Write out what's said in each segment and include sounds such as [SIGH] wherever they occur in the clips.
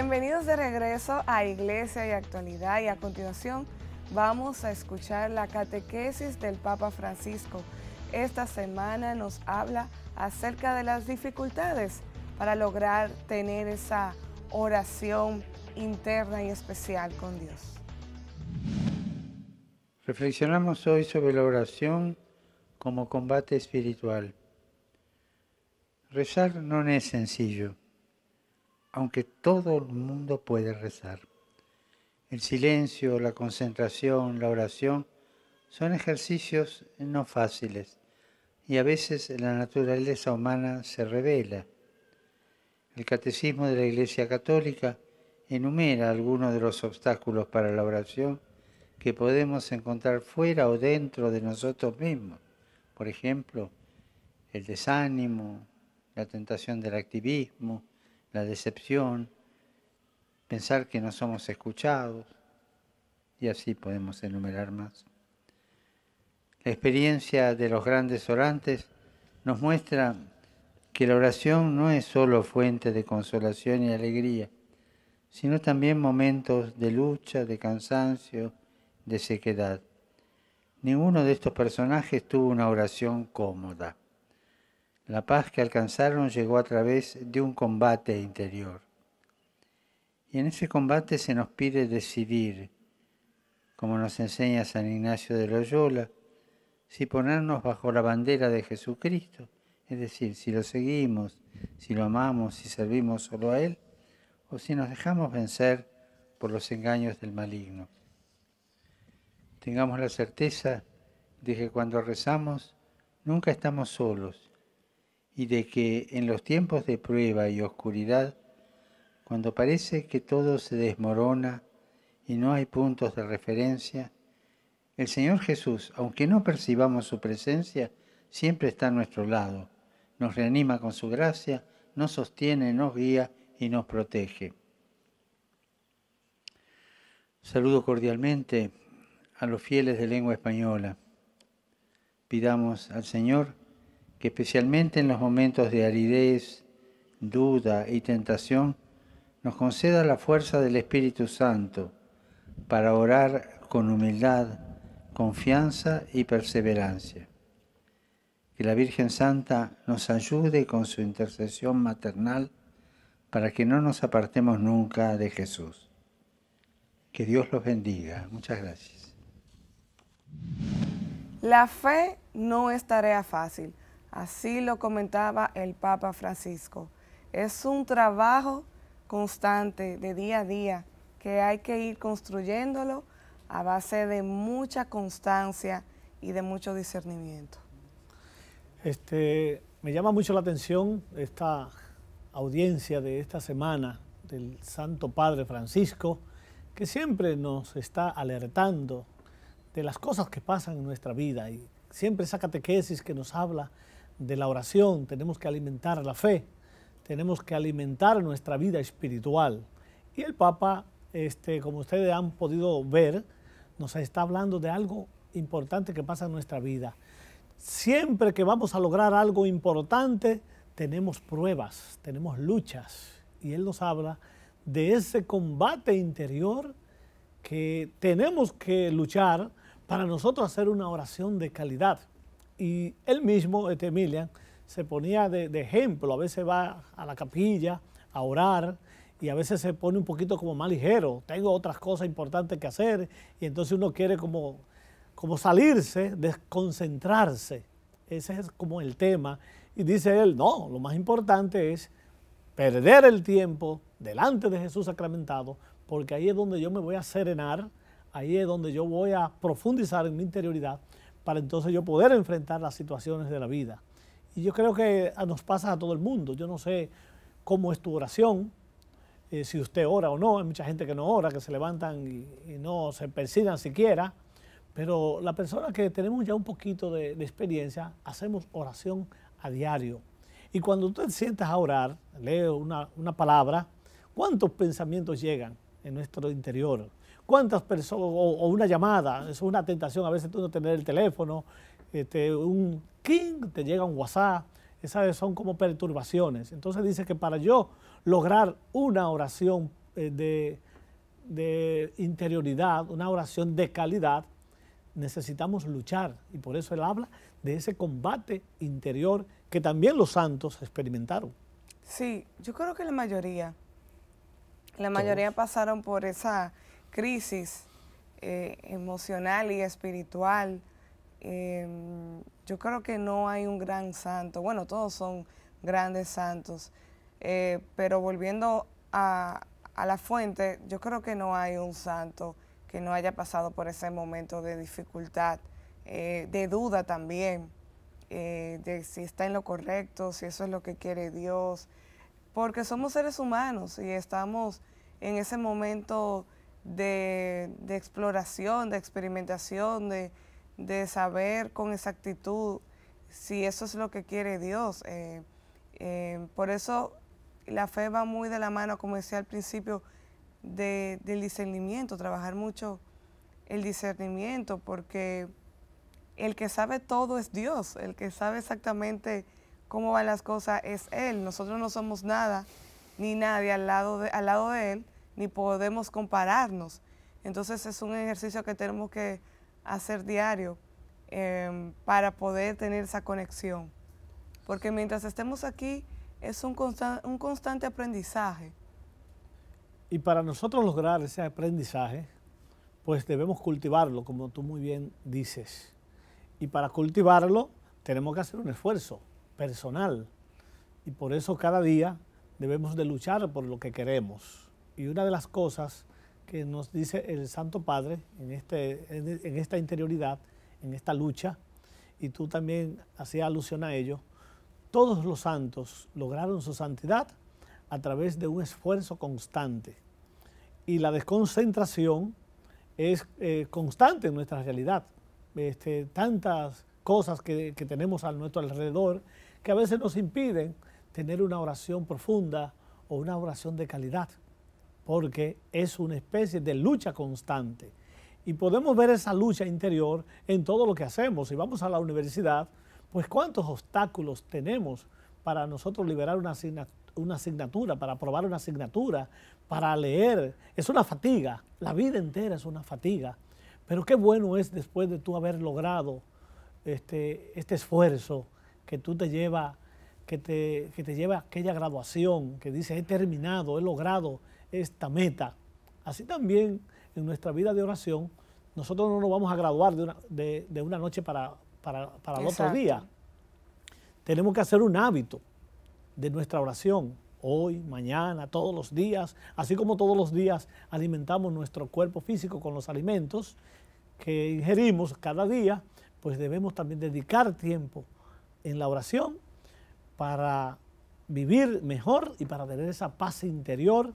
Bienvenidos de regreso a Iglesia y Actualidad y a continuación vamos a escuchar la catequesis del Papa Francisco. Esta semana nos habla acerca de las dificultades para lograr tener esa oración interna y especial con Dios. Reflexionamos hoy sobre la oración como combate espiritual. Rezar no es sencillo aunque todo el mundo puede rezar. El silencio, la concentración, la oración son ejercicios no fáciles y a veces la naturaleza humana se revela. El Catecismo de la Iglesia Católica enumera algunos de los obstáculos para la oración que podemos encontrar fuera o dentro de nosotros mismos. Por ejemplo, el desánimo, la tentación del activismo, la decepción, pensar que no somos escuchados, y así podemos enumerar más. La experiencia de los grandes orantes nos muestra que la oración no es solo fuente de consolación y alegría, sino también momentos de lucha, de cansancio, de sequedad. Ninguno de estos personajes tuvo una oración cómoda. La paz que alcanzaron llegó a través de un combate interior. Y en ese combate se nos pide decidir, como nos enseña San Ignacio de Loyola, si ponernos bajo la bandera de Jesucristo, es decir, si lo seguimos, si lo amamos, si servimos solo a Él, o si nos dejamos vencer por los engaños del maligno. Tengamos la certeza de que cuando rezamos nunca estamos solos, y de que en los tiempos de prueba y oscuridad, cuando parece que todo se desmorona y no hay puntos de referencia, el Señor Jesús, aunque no percibamos su presencia, siempre está a nuestro lado, nos reanima con su gracia, nos sostiene, nos guía y nos protege. Saludo cordialmente a los fieles de lengua española. Pidamos al Señor que especialmente en los momentos de aridez, duda y tentación, nos conceda la fuerza del Espíritu Santo para orar con humildad, confianza y perseverancia. Que la Virgen Santa nos ayude con su intercesión maternal para que no nos apartemos nunca de Jesús. Que Dios los bendiga. Muchas gracias. La fe no es tarea fácil Así lo comentaba el Papa Francisco. Es un trabajo constante de día a día que hay que ir construyéndolo a base de mucha constancia y de mucho discernimiento. Este, me llama mucho la atención esta audiencia de esta semana del Santo Padre Francisco, que siempre nos está alertando de las cosas que pasan en nuestra vida y siempre esa catequesis que nos habla de la oración, tenemos que alimentar la fe, tenemos que alimentar nuestra vida espiritual. Y el Papa, este, como ustedes han podido ver, nos está hablando de algo importante que pasa en nuestra vida. Siempre que vamos a lograr algo importante, tenemos pruebas, tenemos luchas. Y Él nos habla de ese combate interior que tenemos que luchar para nosotros hacer una oración de calidad. Y él mismo, este Emilian, se ponía de, ejemplo, a veces va a la capilla a orar y a veces se pone un poquito como más ligero, tengo otras cosas importantes que hacer y entonces uno quiere como, como salirse, desconcentrarse. Ese es como el tema. Y dice él, no, lo más importante es perder el tiempo delante de Jesús sacramentado, porque ahí es donde yo me voy a serenar, ahí es donde yo voy a profundizar en mi interioridad, para entonces yo poder enfrentar las situaciones de la vida. Y yo creo que ah, nos pasa a todo el mundo. Yo no sé cómo es tu oración, eh, si usted ora o no. Hay mucha gente que no ora, que se levantan y, no se persigan siquiera. Pero la persona que tenemos ya un poquito de, experiencia, hacemos oración a diario. Y cuando tú te sientas a orar, leo una palabra, ¿cuántos pensamientos llegan en nuestro interior? ¿Cuántas personas, o, una llamada, es una tentación a veces tú no tener el teléfono, este, un king te llega un WhatsApp, esas son como perturbaciones. Entonces dice que para yo lograr una oración eh, de, interioridad, una oración de calidad, necesitamos luchar. Y por eso él habla de ese combate interior que también los santos experimentaron. Sí, yo creo que la mayoría, la mayoría pasaron por esa crisis eh, emocional y espiritual. Eh, yo creo que no hay un gran santo, bueno, todos son grandes santos, eh, pero volviendo a, la fuente, yo creo que no hay un santo que no haya pasado por ese momento de dificultad, de duda también, de si está en lo correcto, si eso es lo que quiere Dios, porque somos seres humanos y estamos en ese momento de, exploración, de experimentación, de, saber con exactitud si eso es lo que quiere Dios. Eh, eh, por eso la fe va muy de la mano, como decía al principio, del discernimiento, trabajar mucho el discernimiento, porque el que sabe todo es Dios, el que sabe exactamente cómo van las cosas es Él. Nosotros no somos nada ni nadie al lado al lado de Él ni podemos compararnos. Entonces es un ejercicio que tenemos que hacer diario em, para poder tener esa conexión. Porque mientras estemos aquí es un, un constante aprendizaje. Y para nosotros lograr ese aprendizaje, pues debemos cultivarlo, como tú muy bien dices. Y para cultivarlo tenemos que hacer un esfuerzo personal. Y por eso cada día debemos de luchar por lo que queremos y una de las cosas que nos dice el Santo Padre en, este, esta interioridad, en esta lucha, y tú también hacías alusión a ello, todos los santos lograron su santidad a través de un esfuerzo constante. Y la desconcentración es eh, constante en nuestra realidad. Este, tantas cosas que, que, tenemos a nuestro alrededor que a veces nos impiden tener una oración profunda o una oración de calidad porque es una especie de lucha constante. Y podemos ver esa lucha interior en todo lo que hacemos. Si vamos a la universidad, pues cuántos obstáculos tenemos para nosotros liberar una, asignatura, para aprobar una asignatura, para leer. Es una fatiga, la vida entera es una fatiga. Pero qué bueno es después de tú haber logrado este, este esfuerzo que tú te lleva, que te, lleva aquella graduación, que dices, he terminado, he logrado esta meta. Así también en nuestra vida de oración, nosotros no nos vamos a graduar de una, noche para, para el otro día. Tenemos que hacer un hábito de nuestra oración, hoy, mañana, todos los días, así como todos los días alimentamos nuestro cuerpo físico con los alimentos que ingerimos cada día, pues debemos también dedicar tiempo en la oración para vivir mejor y para tener esa paz interior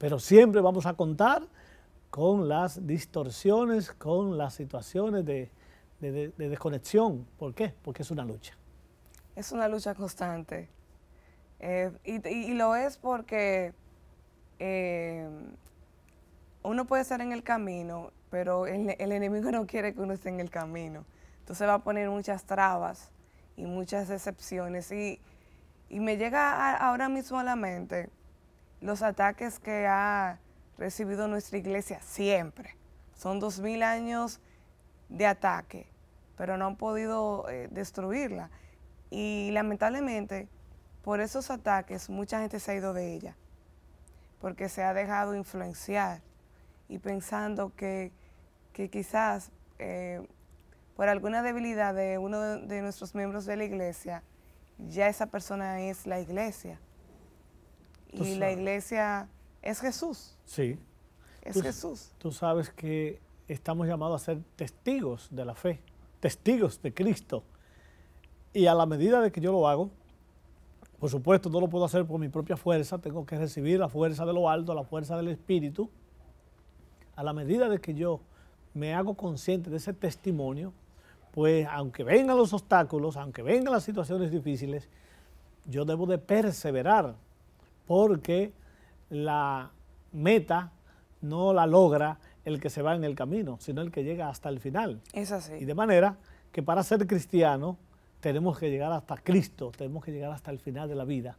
pero siempre vamos a contar con las distorsiones, con las situaciones de, desconexión. ¿Por qué? Porque es una lucha. Es una lucha constante. Eh, y, lo es porque eh, uno puede estar en el camino, pero el, enemigo no quiere que uno esté en el camino. Entonces va a poner muchas trabas y muchas excepciones. Y, me llega ahora mismo a la mente los ataques que ha recibido nuestra iglesia siempre. Son dos mil años de ataque, pero no han podido eh, destruirla. Y lamentablemente, por esos ataques, mucha gente se ha ido de ella, porque se ha dejado influenciar y pensando que, quizás eh, por alguna debilidad de uno de nuestros miembros de la iglesia, ya esa persona es la iglesia y pues, la ah. iglesia es Jesús. Sí. Es Jesús. Tú sabes que estamos llamados a ser testigos de la fe, testigos de Cristo. Y a la medida de que yo lo hago, por supuesto no lo puedo hacer por mi propia fuerza, tengo que recibir la fuerza de lo alto, la fuerza del Espíritu. A la medida de que yo me hago consciente de ese testimonio, pues aunque vengan los obstáculos, aunque vengan las situaciones difíciles, yo debo de perseverar porque la meta no la logra el que se va en el camino, sino el que llega hasta el final. Es así. Y de manera que para ser cristiano tenemos que llegar hasta Cristo, tenemos que llegar hasta el final de la vida.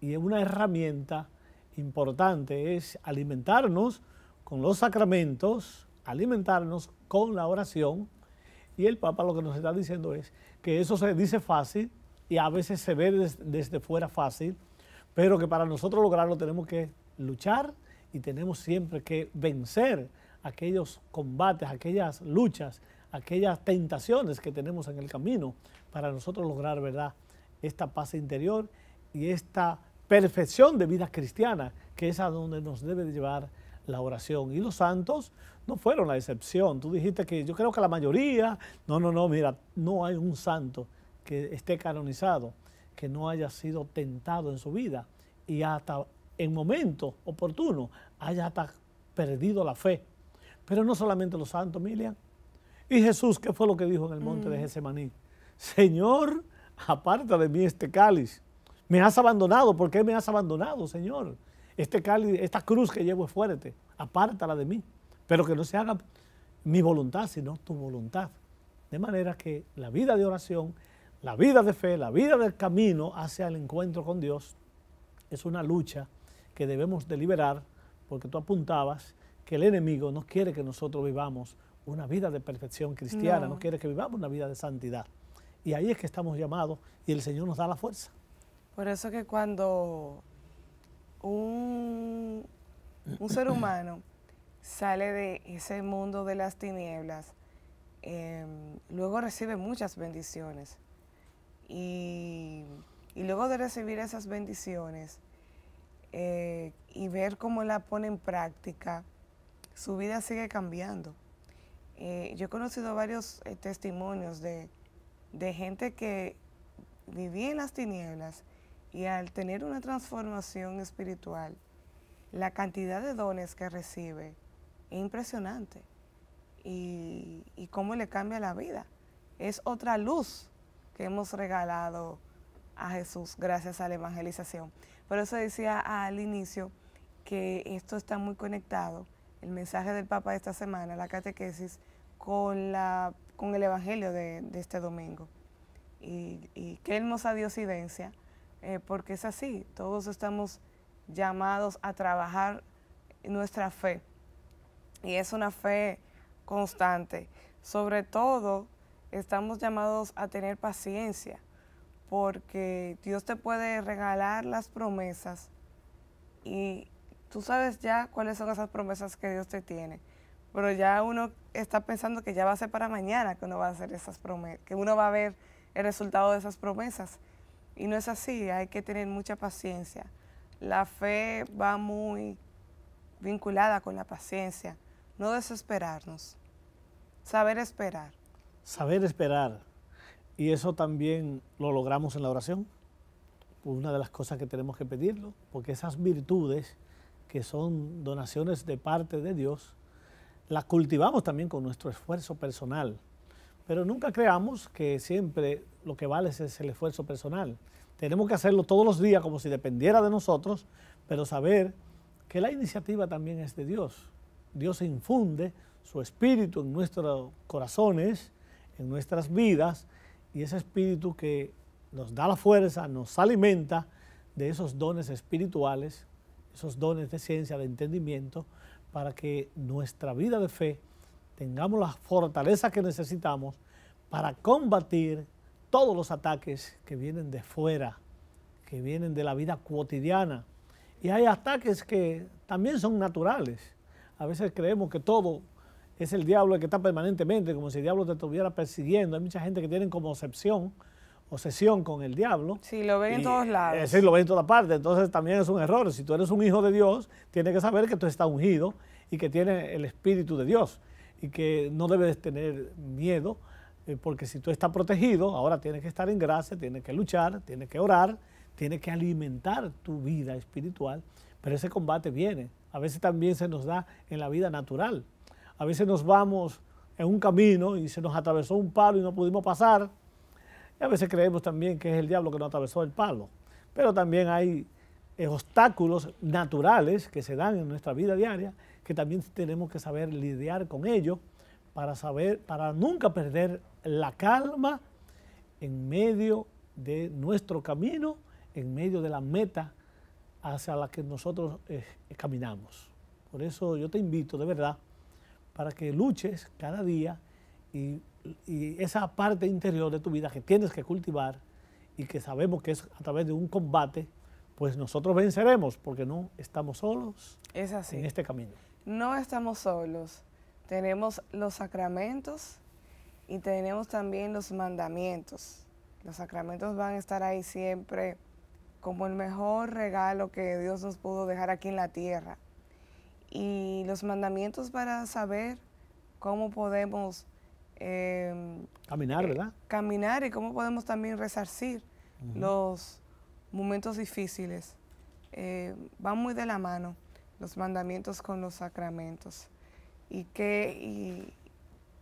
Y una herramienta importante es alimentarnos con los sacramentos, alimentarnos con la oración. Y el Papa lo que nos está diciendo es que eso se dice fácil y a veces se ve desde fuera fácil, pero que para nosotros lograrlo tenemos que luchar y tenemos siempre que vencer aquellos combates, aquellas luchas, aquellas tentaciones que tenemos en el camino para nosotros lograr, ¿verdad?, esta paz interior y esta perfección de vida cristiana, que es a donde nos debe llevar la oración. Y los santos no fueron la excepción. Tú dijiste que yo creo que la mayoría, no, no, no, mira, no hay un santo que esté canonizado que no haya sido tentado en su vida y hasta en momento oportuno haya perdido la fe. Pero no solamente los santos, Miriam. Y Jesús, ¿qué fue lo que dijo en el monte de mm. Getsemaní? Señor, aparta de mí este cáliz. Me has abandonado. ¿Por qué me has abandonado, Señor? Este cáliz, esta cruz que llevo es fuerte. Apártala de mí. Pero que no se haga mi voluntad, sino tu voluntad. De manera que la vida de oración la vida de fe, la vida del camino hacia el encuentro con Dios es una lucha que debemos deliberar porque tú apuntabas que el enemigo no quiere que nosotros vivamos una vida de perfección cristiana, no. quiere que vivamos una vida de santidad. Y ahí es que estamos llamados y el Señor nos da la fuerza. Por eso que cuando un, ser [CLEARS THROAT] humano sale de ese mundo de las tinieblas, em, luego recibe muchas bendiciones. Y, luego de recibir esas bendiciones eh, y ver cómo la pone en práctica, su vida sigue cambiando. Eh, yo he conocido varios eh, testimonios de, gente que vivía en las tinieblas y al tener una transformación espiritual, la cantidad de dones que recibe es impresionante y, y cómo le cambia la vida. Es otra luz que hemos regalado a Jesús gracias a la evangelización. Por eso decía al inicio que esto está muy conectado, el mensaje del Papa de esta semana, la catequesis, con, la, con el Evangelio de, este domingo. Y, y, qué hermosa diosidencia, eh, porque es así, todos estamos llamados a trabajar nuestra fe. Y es una fe constante, sobre todo estamos llamados a tener paciencia, porque Dios te puede regalar las promesas y tú sabes ya cuáles son esas promesas que Dios te tiene, pero ya uno está pensando que ya va a ser para mañana que uno va a hacer esas promesas, que uno va a ver el resultado de esas promesas. Y no es así, hay que tener mucha paciencia. La fe va muy vinculada con la paciencia, no desesperarnos, saber esperar saber esperar. Y eso también lo logramos en la oración. Una de las cosas que tenemos que pedirlo, porque esas virtudes que son donaciones de parte de Dios, las cultivamos también con nuestro esfuerzo personal. Pero nunca creamos que siempre lo que vale es el esfuerzo personal. Tenemos que hacerlo todos los días como si dependiera de nosotros, pero saber que la iniciativa también es de Dios. Dios infunde su espíritu en nuestros corazones en nuestras vidas y ese espíritu que nos da la fuerza, nos alimenta de esos dones espirituales, esos dones de ciencia, de entendimiento, para que nuestra vida de fe tengamos la fortaleza que necesitamos para combatir todos los ataques que vienen de fuera, que vienen de la vida cotidiana. Y hay ataques que también son naturales. A veces creemos que todo es el diablo el que está permanentemente, como si el diablo te estuviera persiguiendo. Hay mucha gente que tiene como obsesión, obsesión con el diablo. Sí, lo ven en todos lados. sí, lo ven en todas partes. Entonces también es un error. Si tú eres un hijo de Dios, tienes que saber que tú estás ungido y que tienes el Espíritu de Dios y que no debes tener miedo, eh, porque si tú estás protegido, ahora tienes que estar en gracia, tienes que luchar, tienes que orar, tienes que alimentar tu vida espiritual. Pero ese combate viene. A veces también se nos da en la vida natural a veces nos vamos en un camino y se nos atravesó un palo y no pudimos pasar. Y a veces creemos también que es el diablo que nos atravesó el palo. Pero también hay eh, obstáculos naturales que se dan en nuestra vida diaria que también tenemos que saber lidiar con ellos para saber, para nunca perder la calma en medio de nuestro camino, en medio de la meta hacia la que nosotros eh, caminamos. Por eso yo te invito de verdad para que luches cada día y, esa parte interior de tu vida que tienes que cultivar y que sabemos que es a través de un combate, pues nosotros venceremos porque no estamos solos es así. en este camino. No estamos solos. Tenemos los sacramentos y tenemos también los mandamientos. Los sacramentos van a estar ahí siempre como el mejor regalo que Dios nos pudo dejar aquí en la tierra y los mandamientos para saber cómo podemos... Em, caminar, eh, ¿verdad? Caminar y cómo podemos también resarcir los momentos difíciles. Eh, van muy de la mano los mandamientos con los sacramentos. Y qué,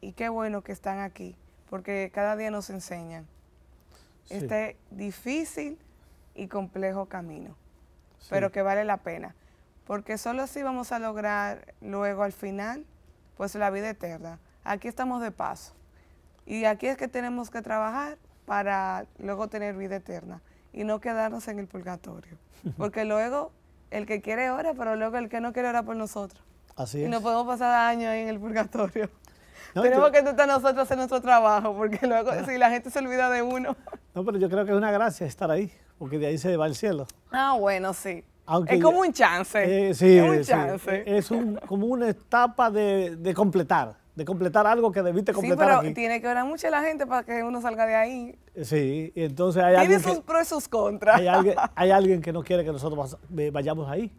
y, qué bueno que están aquí, porque cada día nos enseñan este difícil y complejo camino, pero que vale la pena porque solo así vamos a lograr luego al final, pues la vida eterna. Aquí estamos de paso y aquí es que tenemos que trabajar para luego tener vida eterna y no quedarnos en el purgatorio, [LAUGHS] porque luego el que quiere ora, pero luego el que no quiere ora por nosotros. Así es. Y no podemos pasar años ahí en el purgatorio. Tenemos que intentar nosotros hacer nuestro trabajo, porque luego ah. si la gente se olvida de uno. No, pero yo creo que es una gracia estar ahí, porque de ahí se va el cielo. Ah, bueno, sí es como un chance. Eh, eh, es un como una etapa de, completar, de completar algo que debiste completar. Sí, pero tiene que orar mucho la gente para que uno salga de ahí. Sí, y entonces hay Tiene sus pros y sus contras. [LAUGHS] hay alguien, que no quiere que nosotros vayamos ahí.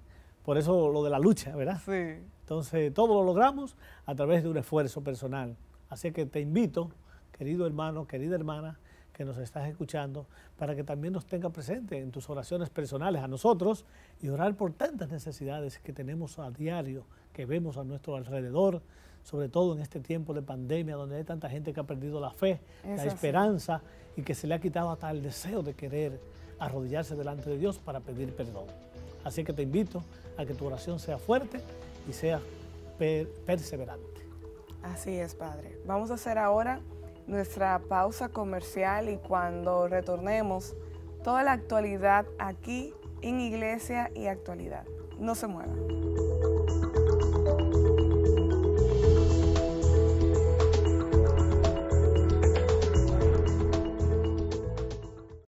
Por eso lo de la lucha, ¿verdad? Sí. Entonces, todo lo logramos a través de un esfuerzo personal. Así que te invito, querido hermano, querida hermana, que nos estás escuchando, para que también nos tenga presente en tus oraciones personales a nosotros y orar por tantas necesidades que tenemos a diario, que vemos a nuestro alrededor, sobre todo en este tiempo de pandemia donde hay tanta gente que ha perdido la fe, la esperanza y que se le ha quitado hasta el deseo de querer arrodillarse delante de Dios para pedir perdón. Así que te invito a que tu oración sea fuerte y sea perseverante. Así es, Padre. Vamos a hacer ahora nuestra pausa comercial y cuando retornemos, toda la actualidad aquí en Iglesia y Actualidad. No se muevan.